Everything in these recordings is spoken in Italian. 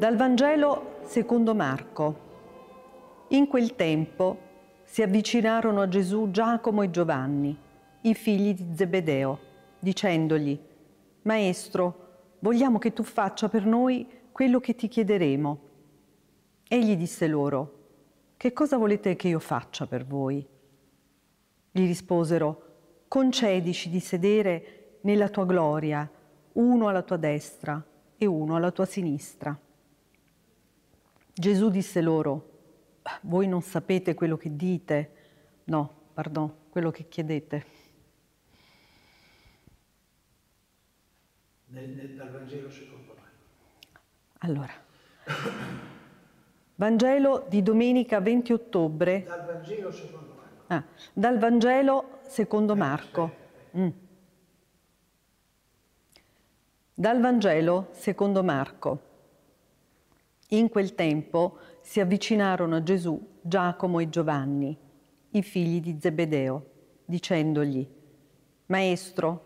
Dal Vangelo secondo Marco. In quel tempo si avvicinarono a Gesù Giacomo e Giovanni, i figli di Zebedeo, dicendogli, Maestro, vogliamo che tu faccia per noi quello che ti chiederemo. Egli disse loro, Che cosa volete che io faccia per voi? Gli risposero, Concedici di sedere nella tua gloria, uno alla tua destra e uno alla tua sinistra. Gesù disse loro, voi non sapete quello che dite, no, pardon, quello che chiedete. Nel, nel, dal Vangelo secondo me. Allora, Vangelo di domenica 20 ottobre. Dal Vangelo secondo Marco. Ah, dal Vangelo secondo eh, Marco. Mm. Dal Vangelo secondo Marco. In quel tempo si avvicinarono a Gesù Giacomo e Giovanni, i figli di Zebedeo, dicendogli, Maestro,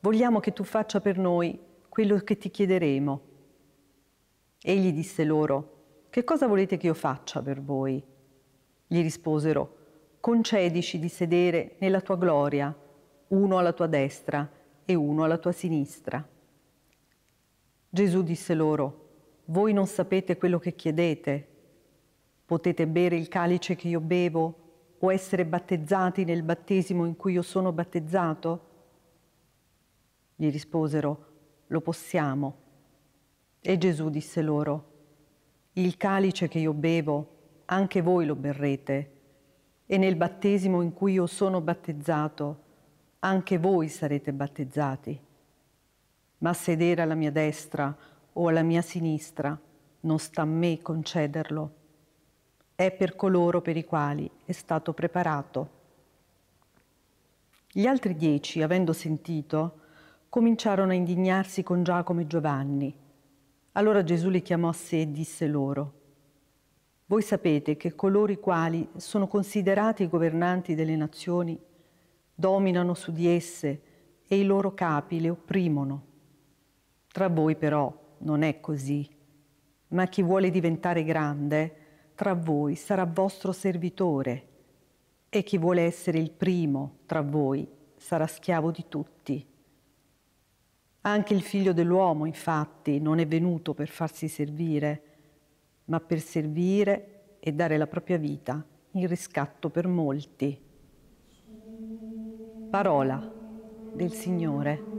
vogliamo che tu faccia per noi quello che ti chiederemo. Egli disse loro, Che cosa volete che io faccia per voi? Gli risposero, Concedici di sedere nella tua gloria, uno alla tua destra e uno alla tua sinistra. Gesù disse loro, voi non sapete quello che chiedete. Potete bere il calice che io bevo o essere battezzati nel battesimo in cui io sono battezzato? Gli risposero, lo possiamo. E Gesù disse loro, il calice che io bevo, anche voi lo berrete, e nel battesimo in cui io sono battezzato, anche voi sarete battezzati. Ma sedere alla mia destra, o alla mia sinistra, non sta a me concederlo. È per coloro per i quali è stato preparato. Gli altri dieci, avendo sentito, cominciarono a indignarsi con Giacomo e Giovanni. Allora Gesù li chiamò a sé e disse loro, voi sapete che coloro i quali sono considerati i governanti delle nazioni dominano su di esse e i loro capi le opprimono. Tra voi però non è così, ma chi vuole diventare grande tra voi sarà vostro servitore e chi vuole essere il primo tra voi sarà schiavo di tutti. Anche il figlio dell'uomo, infatti, non è venuto per farsi servire, ma per servire e dare la propria vita in riscatto per molti. Parola del Signore.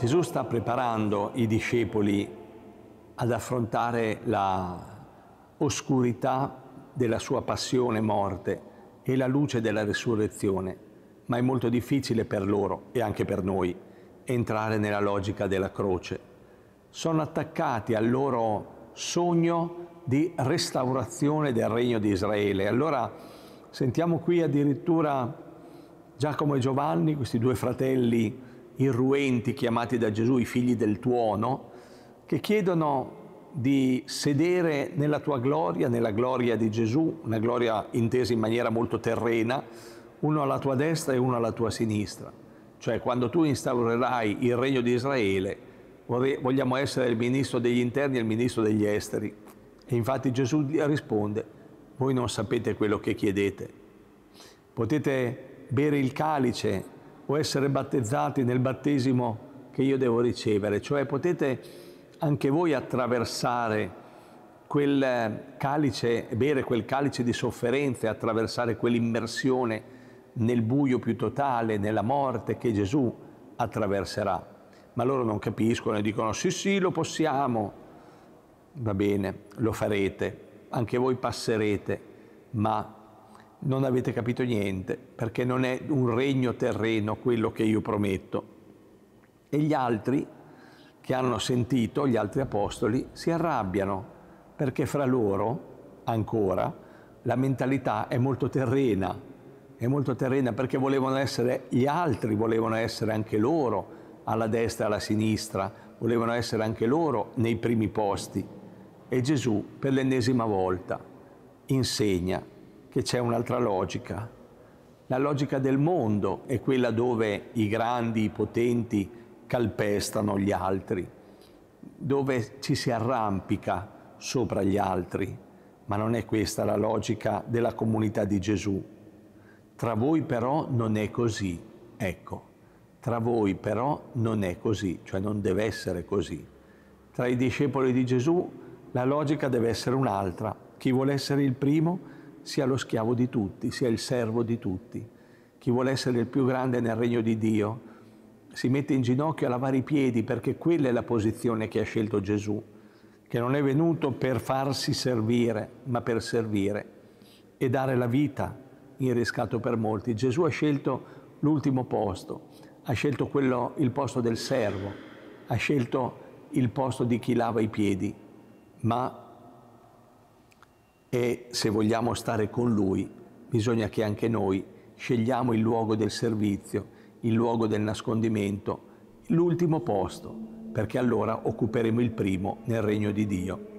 Gesù sta preparando i discepoli ad affrontare la oscurità della sua passione morte e la luce della resurrezione, ma è molto difficile per loro e anche per noi entrare nella logica della croce. Sono attaccati al loro sogno di restaurazione del regno di Israele. Allora sentiamo qui addirittura Giacomo e Giovanni, questi due fratelli, irruenti chiamati da Gesù i figli del tuono, che chiedono di sedere nella tua gloria, nella gloria di Gesù, una gloria intesa in maniera molto terrena, uno alla tua destra e uno alla tua sinistra. Cioè quando tu instaurerai il regno di Israele, vogliamo essere il ministro degli interni e il ministro degli esteri. E infatti Gesù risponde, voi non sapete quello che chiedete. Potete bere il calice o essere battezzati nel battesimo che io devo ricevere, cioè potete anche voi attraversare quel eh, calice, bere quel calice di sofferenze, attraversare quell'immersione nel buio più totale, nella morte che Gesù attraverserà. Ma loro non capiscono e dicono sì sì lo possiamo, va bene, lo farete, anche voi passerete, ma non avete capito niente, perché non è un regno terreno quello che io prometto. E gli altri che hanno sentito, gli altri apostoli, si arrabbiano, perché fra loro, ancora, la mentalità è molto terrena, è molto terrena perché volevano essere gli altri, volevano essere anche loro alla destra e alla sinistra, volevano essere anche loro nei primi posti. E Gesù, per l'ennesima volta, insegna che c'è un'altra logica. La logica del mondo è quella dove i grandi, i potenti calpestano gli altri, dove ci si arrampica sopra gli altri, ma non è questa la logica della comunità di Gesù. Tra voi però non è così, ecco, tra voi però non è così, cioè non deve essere così. Tra i discepoli di Gesù la logica deve essere un'altra. Chi vuole essere il primo sia lo schiavo di tutti, sia il servo di tutti. Chi vuole essere il più grande nel regno di Dio si mette in ginocchio a lavare i piedi perché quella è la posizione che ha scelto Gesù, che non è venuto per farsi servire, ma per servire e dare la vita in riscatto per molti. Gesù ha scelto l'ultimo posto, ha scelto quello, il posto del servo, ha scelto il posto di chi lava i piedi, ma e se vogliamo stare con Lui bisogna che anche noi scegliamo il luogo del servizio, il luogo del nascondimento, l'ultimo posto, perché allora occuperemo il primo nel regno di Dio.